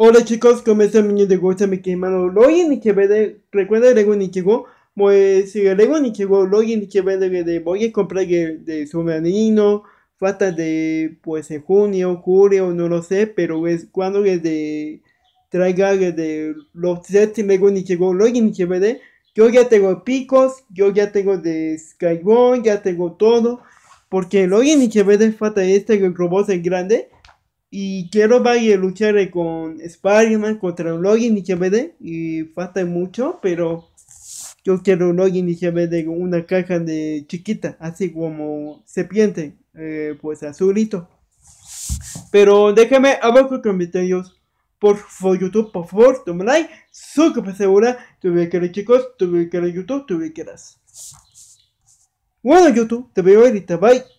Hola chicos, están? mi de gusta mi quemaron. login y que Recuerda Lego ni llegó. Pues si ni llegó login y que voy a comprar de submarino. Falta de pues en junio, julio, no lo sé, pero es cuando que de traiga de los set luego ni llegó login y que Yo ya tengo picos, yo ya tengo de Skyborn, ya tengo todo. Porque login y que falta este robot es grande y quiero vaya luchar eh, con Spider-Man contra Login y GBD. Y falta mucho, pero yo quiero Login y GBD con una caja de chiquita, así como serpiente, eh, pues azulito. Pero déjame abajo comentarios por, favor YouTube, por favor, toma like, suscríbete voy tuve que chicos, tuve que YouTube, tuve que Bueno, YouTube, te veo ahorita, bye.